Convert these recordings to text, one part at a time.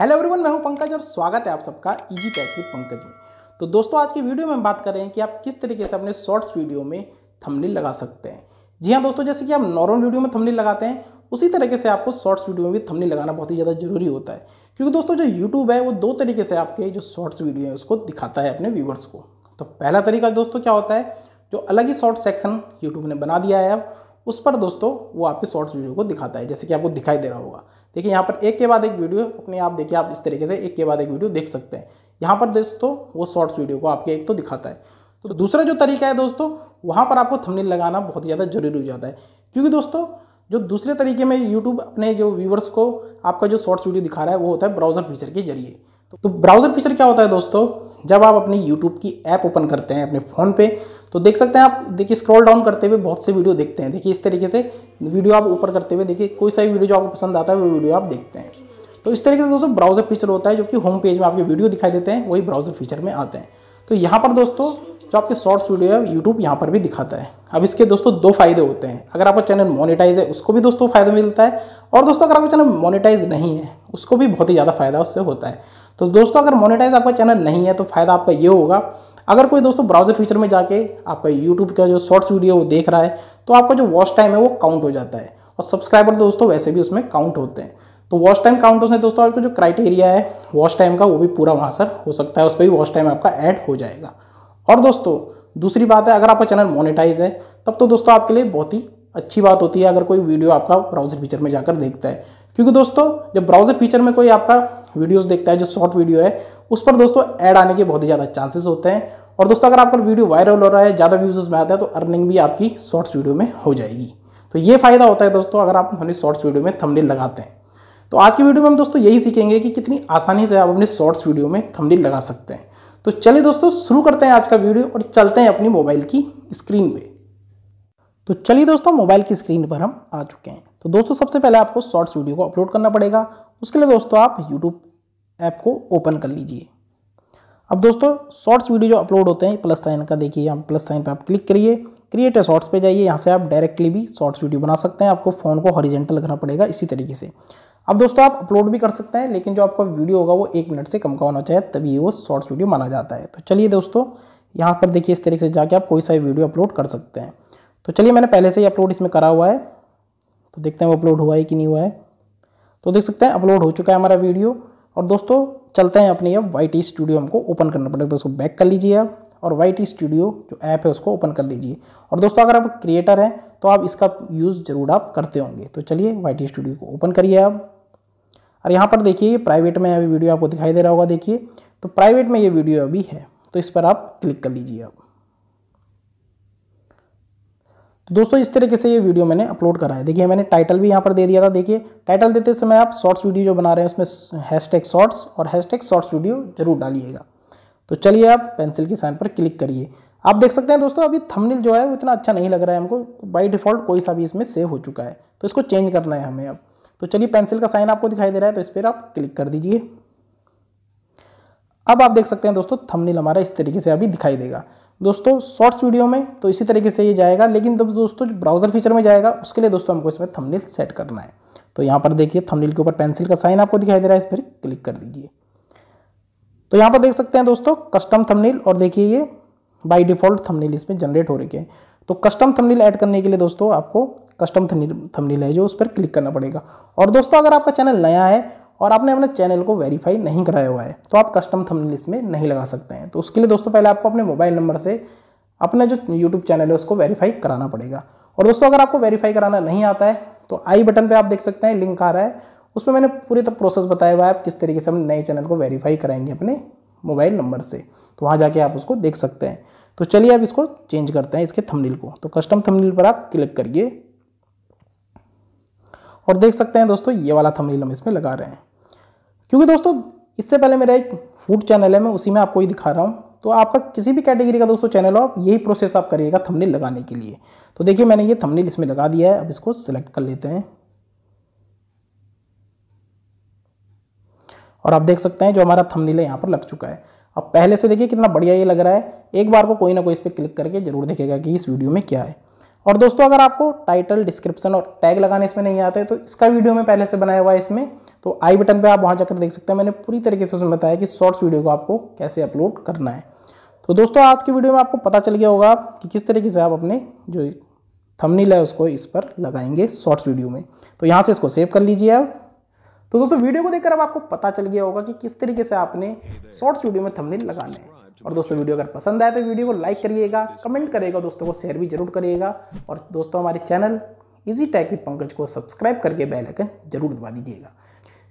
hello everyone मैं हूं पंकज और स्वागत है आप सबका इजी टैक विद पंकज में तो दोस्तों आज की वीडियो में हम बात कर रहे हैं कि आप किस तरीके से अपने शॉर्ट्स वीडियो में थंबनेल लगा सकते हैं जी हाँ दोस्तों जैसे कि आप नॉर्मल वीडियो में थंबनेल लगाते हैं उसी तरीके से आपको शॉर्ट्स वीडियो में भी थंबनेल लगाना बहुत ही ज़्यादा जरूरी होता है क्योंकि दोस्तों जो यूट्यूब है वो दो तरीके से आपके जो शॉर्ट्स वीडियो है उसको दिखाता है अपने व्यूवर्स को तो पहला तरीका दोस्तों क्या होता है जो अलग ही शॉर्ट सेक्शन यूट्यूब ने बना दिया है अब उस पर दोस्तों वो आपके शॉर्ट्स वीडियो को दिखाता है जैसे कि आपको दिखाई दे रहा होगा देखिए यहाँ पर एक के बाद एक वीडियो अपने आप देखिए आप इस तरीके से एक के बाद एक वीडियो देख सकते हैं यहाँ पर दोस्तों वो शॉर्ट्स वीडियो को आपके एक तो दिखाता है तो दूसरा जो तरीका है दोस्तों वहाँ पर आपको थंबनेल लगाना बहुत ज़्यादा जरूरी हो जाता है क्योंकि दोस्तों जो दूसरे तरीके में यूट्यूब अपने जो व्यूवर्स को आपका जो शॉर्ट्स वीडियो दिखा रहा है वो होता है ब्राउज़र फीचर के जरिए तो ब्राउज़र फीचर क्या होता है दोस्तों जब आप अपनी यूट्यूब की ऐप ओपन करते हैं अपने फ़ोन पर तो देख सकते हैं आप देखिए स्क्रॉल डाउन करते हुए बहुत से वीडियो देखते हैं देखिए इस तरीके से वीडियो आप ऊपर करते हुए देखिए कोई सा भी वीडियो जो आपको पसंद आता है वो वीडियो आप देखते हैं तो इस तरीके से दोस्तों ब्राउजर फीचर होता है जो कि होम पेज में आपके वीडियो दिखाई देते हैं वही ब्राउजर फीचर में आते हैं तो यहाँ पर दोस्तों जो आपके शॉर्ट्स वीडियो है यूट्यूब यहाँ पर भी दिखाता है अब इसके दोस्तों दो फायदे होते हैं अगर आपका चैनल मोनिटाइज है उसको भी दोस्तों फायदा मिलता है और दोस्तों अगर आपका चैनल मोनिटाइज नहीं है उसको भी बहुत ही ज़्यादा फायदा उससे होता है तो दोस्तों अगर मोनिटाइज आपका चैनल नहीं है तो फायदा आपका ये होगा अगर कोई दोस्तों ब्राउजर फीचर में जाके आपका यूट्यूब का जो शॉर्ट्स वीडियो वो देख रहा है तो आपका जो वॉच टाइम है वो काउंट हो जाता है और सब्सक्राइबर दोस्तों वैसे भी उसमें काउंट होते हैं तो वॉच टाइम काउंट उसमें दोस्तों आपका जो क्राइटेरिया है वॉच टाइम का वो भी पूरा वहाँ सर हो सकता है उस पर भी वॉच टाइम आपका ऐड हो जाएगा और दोस्तों दूसरी बात है अगर आपका चैनल मोनिटाइज है तब तो दोस्तों आपके लिए बहुत ही अच्छी बात होती है अगर कोई वीडियो आपका ब्राउजर फीचर में जाकर देखता है क्योंकि दोस्तों जब ब्राउजर फीचर में कोई आपका वीडियोस देखता है जो शॉर्ट वीडियो है उस पर दोस्तों ऐड आने के बहुत ही ज़्यादा चांसेस होते हैं और दोस्तों अगर आपका वीडियो वायरल हो रहा है ज़्यादा व्यूज़ उसमें आता है तो अर्निंग भी आपकी शॉर्ट्स वीडियो में हो जाएगी तो ये फ़ायदा होता है दोस्तों अगर आप अपने शॉर्ट्स वीडियो में थंबनेल लगाते हैं तो आज की वीडियो में हम दोस्तों यही सीखेंगे कि कितनी आसानी से आप अपने शॉर्ट्स वीडियो में थंबनेल लगा सकते हैं तो चलिए दोस्तों शुरू करते हैं आज का वीडियो और चलते हैं अपनी मोबाइल की स्क्रीन पर तो चलिए दोस्तों मोबाइल की स्क्रीन पर हम आ चुके हैं तो दोस्तों सबसे पहले आपको शॉर्ट्स वीडियो को अपलोड करना पड़ेगा उसके लिए दोस्तों आप यूट्यूब ऐप को ओपन कर लीजिए अब दोस्तों शॉर्ट्स वीडियो जो अपलोड होते हैं प्लस साइन का देखिए यहाँ प्लस साइन पर आप क्लिक करिए क्रिएट ए शॉर्ट्स पे जाइए यहाँ से आप डायरेक्टली भी शॉर्ट्स वीडियो बना सकते हैं आपको फ़ोन को हॉरिजेंटल रखना पड़ेगा इसी तरीके से अब दोस्तों आप अपलोड भी कर सकते हैं लेकिन जो आपका वीडियो होगा वो एक मिनट से कम का होना चाहिए तभी वो शॉर्ट्स वीडियो माना जाता है तो चलिए दोस्तों यहाँ पर देखिए इस तरीके से जाके आप कोई सा वीडियो अपलोड कर सकते हैं तो चलिए मैंने पहले से ही अपलोड इसमें करा हुआ है तो देखते हैं वो अपलोड हुआ है कि नहीं हुआ है तो देख सकते हैं अपलोड हो चुका है हमारा वीडियो और दोस्तों चलते हैं अपने अब वाई स्टूडियो हमको ओपन करना पड़ेगा तो उसको बैक कर लीजिए आप और वाई स्टूडियो जो ऐप है उसको ओपन कर लीजिए और दोस्तों अगर आप क्रिएटर हैं तो आप इसका यूज़ ज़रूर आप करते होंगे तो चलिए वाई स्टूडियो को ओपन करिए आप और यहाँ पर देखिए प्राइवेट में अभी वीडियो आपको दिखाई दे रहा होगा देखिए तो प्राइवेट में ये वीडियो अभी है तो इस पर आप क्लिक कर लीजिए आप तो दोस्तों इस तरीके से ये वीडियो मैंने अपलोड करा है देखिए मैंने टाइटल भी यहाँ पर दे दिया था देखिए टाइटल देते समय आप शॉर्ट्स वीडियो जो बना रहे हैं उसमें हैशटैग शॉर्ट्स और हैशटैग शॉर्ट्स वीडियो जरूर डालिएगा तो चलिए आप पेंसिल की साइन पर क्लिक करिए आप देख सकते हैं दोस्तों अभी थंबनेल जो है वो इतना अच्छा नहीं लग रहा है हमको बाई डिफ़ॉल्ट कोई सा भी इसमें सेव हो चुका है तो इसको चेंज करना है हमें अब तो चलिए पेंसिल का साइन आपको दिखाई दे रहा है तो इस पर आप क्लिक कर दीजिए अब आप देख सकते हैं दोस्तों थंबनेल हमारा इस तरीके से अभी दिखाई देगा दोस्तों शॉर्ट्स वीडियो में तो इसी तरीके से ये जाएगा लेकिन जब दोस्तों ब्राउज़र फीचर में जाएगा उसके लिए दोस्तों हमको इसमें थंबनेल सेट करना है तो यहाँ पर देखिए थंबनेल के ऊपर पेंसिल का साइन आपको दिखाई दे रहा है इस पर क्लिक कर दीजिए तो यहाँ पर देख सकते हैं दोस्तों कस्टम थमनील और देखिए ये बाय डिफ़ॉल्ट थमनील इसमें जनरेट हो रही है तो कस्टम थमनील ऐड करने के लिए दोस्तों आपको कस्टम थमनील है जो उस पर क्लिक करना पड़ेगा और दोस्तों अगर आपका चैनल नया है और आपने अपने चैनल को वेरीफाई नहीं कराया हुआ है तो आप कस्टम थंबनेल इसमें नहीं लगा सकते हैं तो उसके लिए दोस्तों पहले आपको अपने मोबाइल नंबर से अपना जो यूट्यूब चैनल है उसको वेरीफाई कराना पड़ेगा और दोस्तों अगर आपको वेरीफाई कराना नहीं आता है तो आई बटन पर आप देख सकते हैं लिंक आ रहा है उसमें मैंने पूरी तो प्रोसेस बताया हुआ है आप किस तरीके से हम नए चैनल को वेरीफाई कराएंगे अपने मोबाइल नंबर से तो वहाँ जाके आप उसको देख सकते हैं तो चलिए आप इसको चेंज करते हैं इसके थंबनेल को तो कस्टम थंबनेल पर आप क्लिक करिए और देख सकते हैं दोस्तों ये वाला थमनील हम इसमें लगा रहे हैं क्योंकि दोस्तों इससे पहले मेरा एक फूड चैनल है मैं उसी में आपको ये दिखा रहा हूँ तो आपका किसी भी कैटेगरी का दोस्तों चैनल हो आप यही प्रोसेस आप करिएगा थमनील लगाने के लिए तो देखिए मैंने ये थमनील इसमें लगा दिया है अब इसको सिलेक्ट कर लेते हैं और आप देख सकते हैं जो हमारा थमनील है यहाँ पर लग चुका है अब पहले से देखिए कितना बढ़िया ये लग रहा है एक बार को कोई ना कोई इस पर क्लिक करके जरूर देखेगा कि इस वीडियो में क्या है और दोस्तों अगर आपको टाइटल डिस्क्रिप्शन और टैग लगाने इसमें नहीं आते तो इसका वीडियो मैं पहले से बनाया हुआ है इसमें तो आई बटन पे आप वहाँ जाकर देख सकते हैं मैंने पूरी तरीके से उसमें बताया कि शॉर्ट्स वीडियो को आपको कैसे अपलोड करना है तो दोस्तों आज की वीडियो में आपको पता चल गया होगा कि किस तरीके से आप अपने जो थमनील है उसको इस पर लगाएंगे शॉर्ट्स वीडियो में तो यहाँ से इसको सेव कर लीजिए आप तो दोस्तों वीडियो को देखकर अब आपको पता चल गया होगा कि किस तरीके से आपने शॉर्ट्स वीडियो में थमनील लगाना है और दोस्तों वीडियो अगर पसंद आए तो वीडियो को लाइक करिएगा कमेंट करिएगा दोस्तों को शेयर भी जरूर करिएगा और दोस्तों हमारे channel easy tech with Pankaj को सब्सक्राइब करके बेल आइकन जरूर दबा दीजिएगा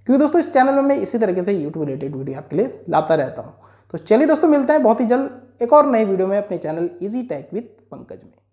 क्योंकि दोस्तों इस चैनल में मैं इसी तरीके से यूट्यूब रिलेटेड वीडियो आपके लिए लाता रहता हूँ तो चलिए दोस्तों मिलता है बहुत ही जल्द एक और नई वीडियो में अपने channel easy tech with Pankaj में